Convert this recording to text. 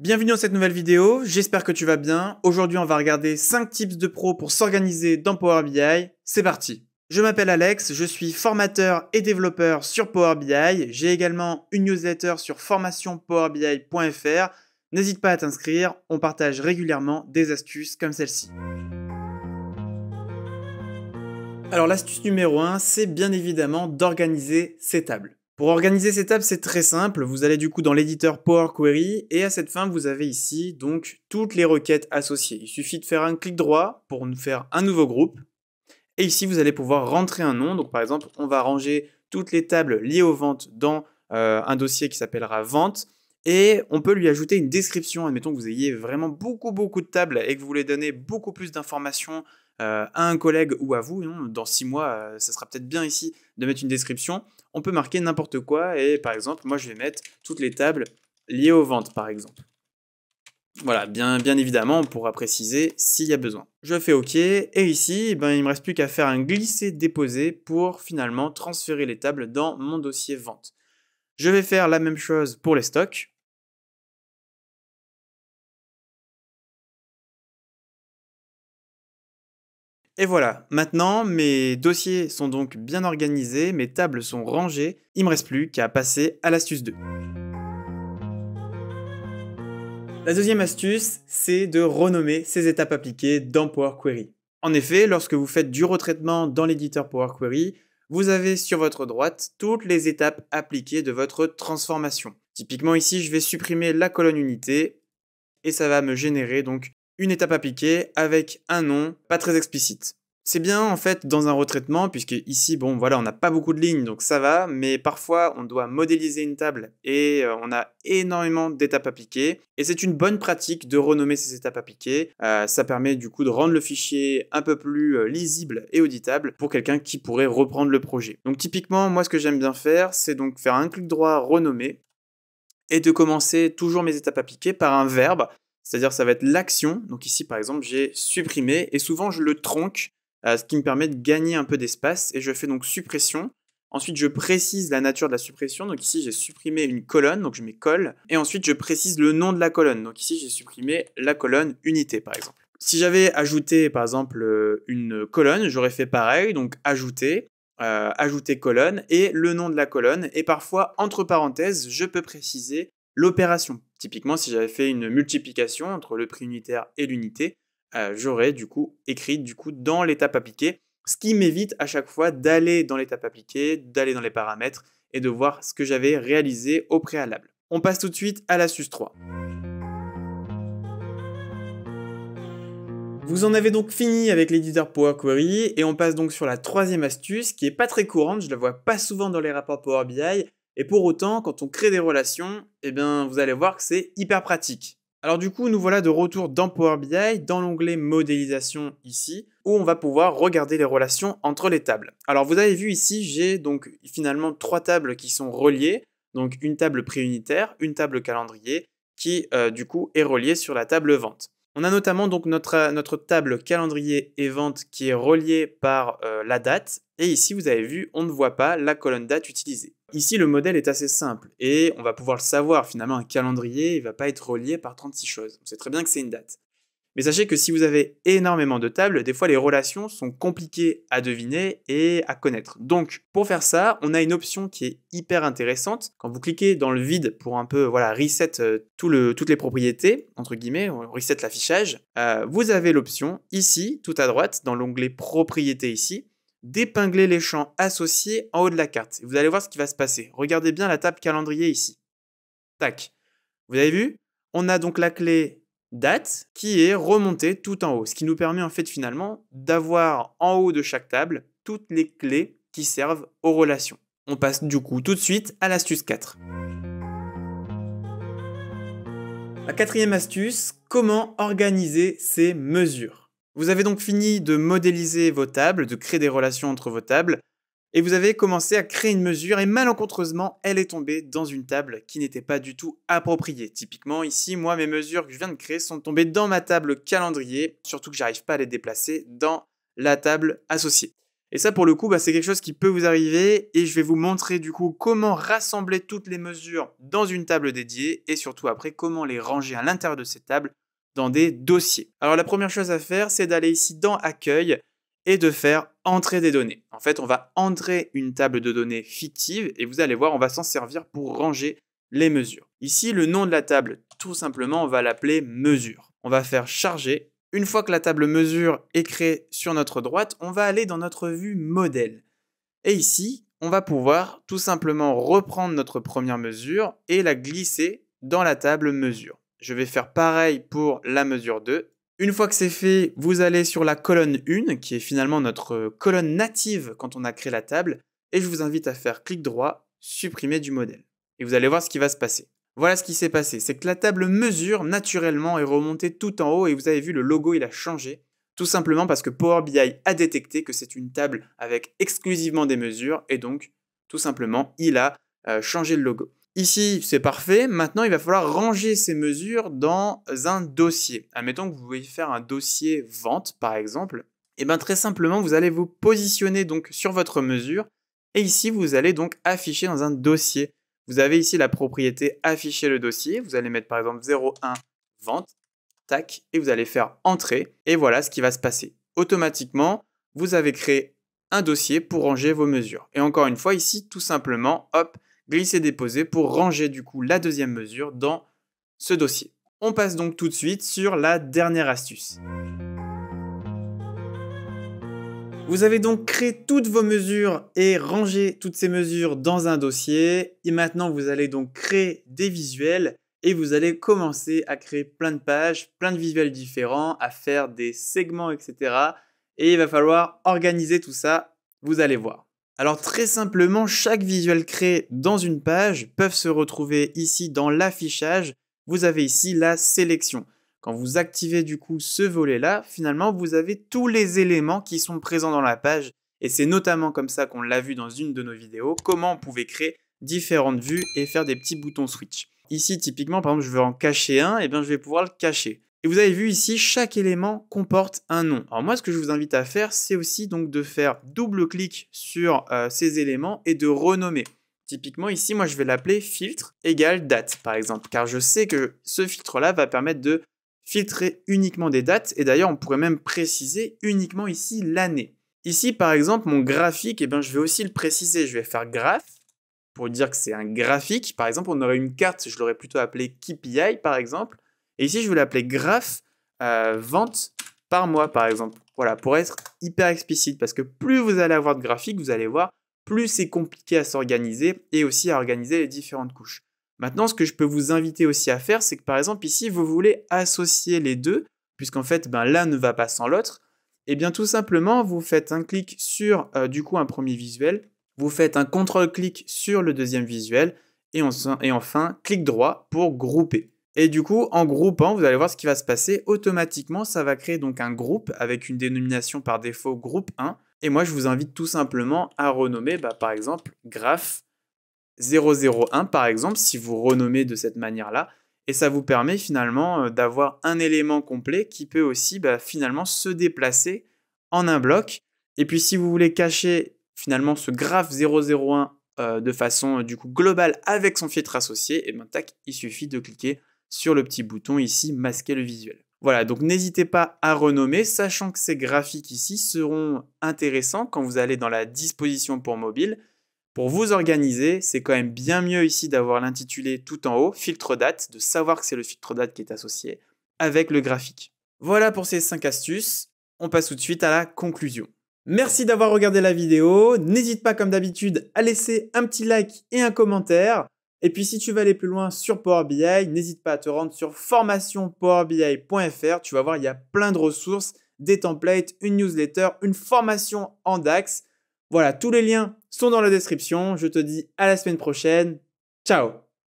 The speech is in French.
Bienvenue dans cette nouvelle vidéo, j'espère que tu vas bien. Aujourd'hui, on va regarder 5 tips de pro pour s'organiser dans Power BI. C'est parti Je m'appelle Alex, je suis formateur et développeur sur Power BI. J'ai également une newsletter sur formationpowerbi.fr. N'hésite pas à t'inscrire, on partage régulièrement des astuces comme celle-ci. Alors l'astuce numéro 1, c'est bien évidemment d'organiser ses tables. Pour organiser cette tables, c'est très simple. Vous allez du coup dans l'éditeur Power Query et à cette fin, vous avez ici donc toutes les requêtes associées. Il suffit de faire un clic droit pour nous faire un nouveau groupe. Et ici, vous allez pouvoir rentrer un nom. Donc par exemple, on va ranger toutes les tables liées aux ventes dans euh, un dossier qui s'appellera vente. Et on peut lui ajouter une description. Admettons que vous ayez vraiment beaucoup, beaucoup de tables et que vous voulez donner beaucoup plus d'informations euh, à un collègue ou à vous, hein, dans six mois, euh, ça sera peut-être bien ici de mettre une description. On peut marquer n'importe quoi et par exemple, moi je vais mettre toutes les tables liées aux ventes par exemple. Voilà, bien, bien évidemment, on pourra préciser s'il y a besoin. Je fais OK, et ici, eh ben, il ne me reste plus qu'à faire un glisser-déposer pour finalement transférer les tables dans mon dossier vente. Je vais faire la même chose pour les stocks. Et voilà, maintenant mes dossiers sont donc bien organisés, mes tables sont rangées, il me reste plus qu'à passer à l'astuce 2. La deuxième astuce, c'est de renommer ces étapes appliquées dans Power Query. En effet, lorsque vous faites du retraitement dans l'éditeur Power Query, vous avez sur votre droite toutes les étapes appliquées de votre transformation. Typiquement ici, je vais supprimer la colonne unité et ça va me générer donc une étape appliquée avec un nom pas très explicite. C'est bien en fait dans un retraitement, puisque ici, bon voilà, on n'a pas beaucoup de lignes, donc ça va, mais parfois on doit modéliser une table et euh, on a énormément d'étapes appliquées. Et c'est une bonne pratique de renommer ces étapes appliquées. Euh, ça permet du coup de rendre le fichier un peu plus euh, lisible et auditable pour quelqu'un qui pourrait reprendre le projet. Donc typiquement, moi ce que j'aime bien faire, c'est donc faire un clic droit renommer et de commencer toujours mes étapes appliquées par un verbe c'est-à-dire, ça va être l'action. Donc ici, par exemple, j'ai supprimé et souvent je le tronque, euh, ce qui me permet de gagner un peu d'espace. Et je fais donc suppression. Ensuite, je précise la nature de la suppression. Donc ici, j'ai supprimé une colonne, donc je mets colle. Et ensuite, je précise le nom de la colonne. Donc ici, j'ai supprimé la colonne unité, par exemple. Si j'avais ajouté, par exemple, euh, une colonne, j'aurais fait pareil. Donc ajouter, euh, ajouter colonne et le nom de la colonne. Et parfois, entre parenthèses, je peux préciser l'opération. Typiquement, si j'avais fait une multiplication entre le prix unitaire et l'unité, euh, j'aurais du coup écrit du coup dans l'étape appliquée, ce qui m'évite à chaque fois d'aller dans l'étape appliquée, d'aller dans les paramètres et de voir ce que j'avais réalisé au préalable. On passe tout de suite à l'astuce 3. Vous en avez donc fini avec l'éditeur Power Query et on passe donc sur la troisième astuce qui est pas très courante, je la vois pas souvent dans les rapports Power BI, et pour autant, quand on crée des relations, eh bien, vous allez voir que c'est hyper pratique. Alors du coup, nous voilà de retour dans Power BI, dans l'onglet modélisation ici, où on va pouvoir regarder les relations entre les tables. Alors vous avez vu ici, j'ai donc finalement trois tables qui sont reliées, donc une table Préunitaire, unitaire, une table calendrier, qui euh, du coup est reliée sur la table vente. On a notamment donc notre, euh, notre table calendrier et vente qui est reliée par euh, la date, et ici vous avez vu, on ne voit pas la colonne date utilisée. Ici, le modèle est assez simple et on va pouvoir le savoir. Finalement, un calendrier, il ne va pas être relié par 36 choses. On sait très bien que c'est une date. Mais sachez que si vous avez énormément de tables, des fois les relations sont compliquées à deviner et à connaître. Donc pour faire ça, on a une option qui est hyper intéressante. Quand vous cliquez dans le vide pour un peu voilà, reset euh, toutes les propriétés, entre guillemets, on reset l'affichage, euh, vous avez l'option ici, tout à droite, dans l'onglet propriétés ici, d'épingler les champs associés en haut de la carte. Vous allez voir ce qui va se passer. Regardez bien la table calendrier ici. Tac. Vous avez vu On a donc la clé date qui est remontée tout en haut, ce qui nous permet en fait finalement d'avoir en haut de chaque table toutes les clés qui servent aux relations. On passe du coup tout de suite à l'astuce 4. La quatrième astuce, comment organiser ces mesures vous avez donc fini de modéliser vos tables, de créer des relations entre vos tables, et vous avez commencé à créer une mesure, et malencontreusement, elle est tombée dans une table qui n'était pas du tout appropriée. Typiquement, ici, moi, mes mesures que je viens de créer sont tombées dans ma table calendrier, surtout que j'arrive pas à les déplacer dans la table associée. Et ça, pour le coup, bah, c'est quelque chose qui peut vous arriver, et je vais vous montrer du coup comment rassembler toutes les mesures dans une table dédiée, et surtout après, comment les ranger à l'intérieur de cette table dans des dossiers. Alors la première chose à faire, c'est d'aller ici dans Accueil et de faire entrer des données. En fait, on va entrer une table de données fictive et vous allez voir, on va s'en servir pour ranger les mesures. Ici, le nom de la table, tout simplement, on va l'appeler mesure. On va faire charger. Une fois que la table mesure est créée sur notre droite, on va aller dans notre vue modèle. Et ici, on va pouvoir tout simplement reprendre notre première mesure et la glisser dans la table mesure. Je vais faire pareil pour la mesure 2. Une fois que c'est fait, vous allez sur la colonne 1, qui est finalement notre euh, colonne native quand on a créé la table, et je vous invite à faire clic droit, supprimer du modèle. Et vous allez voir ce qui va se passer. Voilà ce qui s'est passé, c'est que la table mesure naturellement est remontée tout en haut et vous avez vu le logo il a changé, tout simplement parce que Power BI a détecté que c'est une table avec exclusivement des mesures et donc tout simplement il a euh, changé le logo. Ici, c'est parfait. Maintenant, il va falloir ranger ces mesures dans un dossier. Admettons que vous voulez faire un dossier vente, par exemple. Et eh bien, très simplement, vous allez vous positionner donc sur votre mesure. Et ici, vous allez donc afficher dans un dossier. Vous avez ici la propriété afficher le dossier. Vous allez mettre par exemple 01 vente, tac, et vous allez faire entrer. Et voilà ce qui va se passer. Automatiquement, vous avez créé un dossier pour ranger vos mesures. Et encore une fois, ici, tout simplement, hop, glisser-déposer pour ranger du coup la deuxième mesure dans ce dossier. On passe donc tout de suite sur la dernière astuce. Vous avez donc créé toutes vos mesures et rangé toutes ces mesures dans un dossier. Et maintenant, vous allez donc créer des visuels et vous allez commencer à créer plein de pages, plein de visuels différents, à faire des segments, etc. Et il va falloir organiser tout ça. Vous allez voir. Alors très simplement, chaque visuel créé dans une page peut se retrouver ici dans l'affichage. Vous avez ici la sélection. Quand vous activez du coup ce volet-là, finalement, vous avez tous les éléments qui sont présents dans la page. Et c'est notamment comme ça qu'on l'a vu dans une de nos vidéos, comment on pouvait créer différentes vues et faire des petits boutons switch. Ici, typiquement, par exemple, je veux en cacher un, et eh bien je vais pouvoir le cacher. Et vous avez vu ici, chaque élément comporte un nom. Alors moi, ce que je vous invite à faire, c'est aussi donc de faire double clic sur euh, ces éléments et de renommer. Typiquement ici, moi, je vais l'appeler filtre égale date, par exemple, car je sais que ce filtre-là va permettre de filtrer uniquement des dates, et d'ailleurs, on pourrait même préciser uniquement ici l'année. Ici, par exemple, mon graphique, eh bien, je vais aussi le préciser. Je vais faire graph pour dire que c'est un graphique. Par exemple, on aurait une carte, je l'aurais plutôt appelé KPI, par exemple. Et ici, je vais l'appeler graphe euh, vente par mois, par exemple. Voilà, pour être hyper explicite, parce que plus vous allez avoir de graphiques, vous allez voir, plus c'est compliqué à s'organiser et aussi à organiser les différentes couches. Maintenant, ce que je peux vous inviter aussi à faire, c'est que par exemple ici, vous voulez associer les deux, puisqu'en fait, ben, l'un ne va pas sans l'autre. Et eh bien tout simplement, vous faites un clic sur euh, du coup un premier visuel, vous faites un contrôle clic sur le deuxième visuel, et enfin, clic droit pour grouper. Et du coup, en groupant, vous allez voir ce qui va se passer. Automatiquement, ça va créer donc un groupe avec une dénomination par défaut groupe 1. Et moi, je vous invite tout simplement à renommer, bah, par exemple, graph 001, par exemple, si vous renommez de cette manière-là. Et ça vous permet finalement euh, d'avoir un élément complet qui peut aussi bah, finalement se déplacer en un bloc. Et puis si vous voulez cacher finalement ce graphe 001 euh, de façon euh, du coup globale avec son filtre associé, et ben, tac, il suffit de cliquer sur le petit bouton ici masquer le visuel. Voilà, donc n'hésitez pas à renommer, sachant que ces graphiques ici seront intéressants quand vous allez dans la disposition pour mobile. Pour vous organiser, c'est quand même bien mieux ici d'avoir l'intitulé tout en haut, filtre date, de savoir que c'est le filtre date qui est associé avec le graphique. Voilà pour ces cinq astuces, on passe tout de suite à la conclusion. Merci d'avoir regardé la vidéo, n'hésite pas comme d'habitude à laisser un petit like et un commentaire. Et puis si tu veux aller plus loin sur Power BI, n'hésite pas à te rendre sur formationpowerbi.fr. Tu vas voir, il y a plein de ressources, des templates, une newsletter, une formation en DAX. Voilà, tous les liens sont dans la description. Je te dis à la semaine prochaine. Ciao